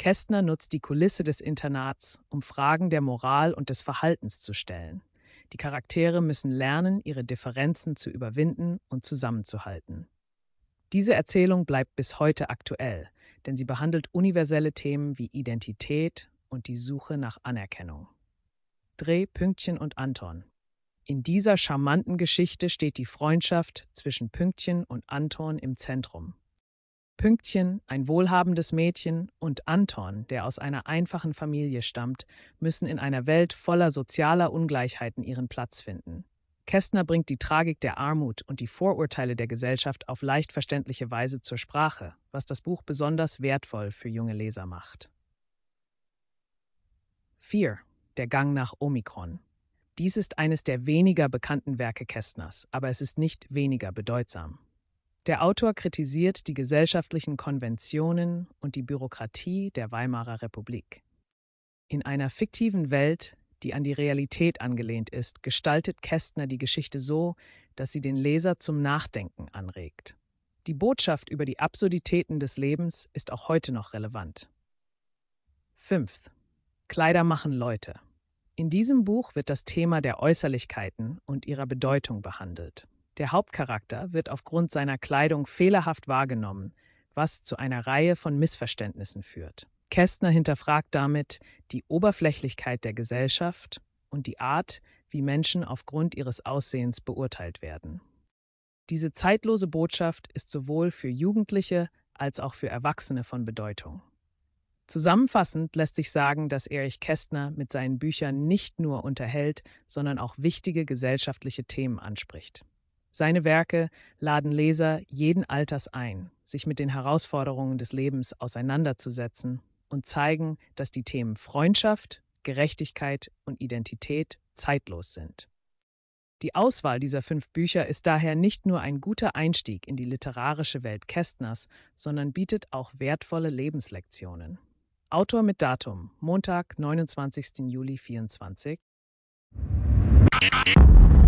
Kästner nutzt die Kulisse des Internats, um Fragen der Moral und des Verhaltens zu stellen. Die Charaktere müssen lernen, ihre Differenzen zu überwinden und zusammenzuhalten. Diese Erzählung bleibt bis heute aktuell, denn sie behandelt universelle Themen wie Identität und die Suche nach Anerkennung. Dreh, Pünktchen und Anton. In dieser charmanten Geschichte steht die Freundschaft zwischen Pünktchen und Anton im Zentrum. Pünktchen, ein wohlhabendes Mädchen und Anton, der aus einer einfachen Familie stammt, müssen in einer Welt voller sozialer Ungleichheiten ihren Platz finden. Kästner bringt die Tragik der Armut und die Vorurteile der Gesellschaft auf leicht verständliche Weise zur Sprache, was das Buch besonders wertvoll für junge Leser macht. 4. Der Gang nach Omikron. Dies ist eines der weniger bekannten Werke Kästners, aber es ist nicht weniger bedeutsam. Der Autor kritisiert die gesellschaftlichen Konventionen und die Bürokratie der Weimarer Republik. In einer fiktiven Welt, die an die Realität angelehnt ist, gestaltet Kästner die Geschichte so, dass sie den Leser zum Nachdenken anregt. Die Botschaft über die Absurditäten des Lebens ist auch heute noch relevant. 5. Kleider machen Leute. In diesem Buch wird das Thema der Äußerlichkeiten und ihrer Bedeutung behandelt. Der Hauptcharakter wird aufgrund seiner Kleidung fehlerhaft wahrgenommen, was zu einer Reihe von Missverständnissen führt. Kästner hinterfragt damit die Oberflächlichkeit der Gesellschaft und die Art, wie Menschen aufgrund ihres Aussehens beurteilt werden. Diese zeitlose Botschaft ist sowohl für Jugendliche als auch für Erwachsene von Bedeutung. Zusammenfassend lässt sich sagen, dass Erich Kästner mit seinen Büchern nicht nur unterhält, sondern auch wichtige gesellschaftliche Themen anspricht. Seine Werke laden Leser jeden Alters ein, sich mit den Herausforderungen des Lebens auseinanderzusetzen und zeigen, dass die Themen Freundschaft, Gerechtigkeit und Identität zeitlos sind. Die Auswahl dieser fünf Bücher ist daher nicht nur ein guter Einstieg in die literarische Welt Kästners, sondern bietet auch wertvolle Lebenslektionen. Autor mit Datum Montag, 29. Juli 2024.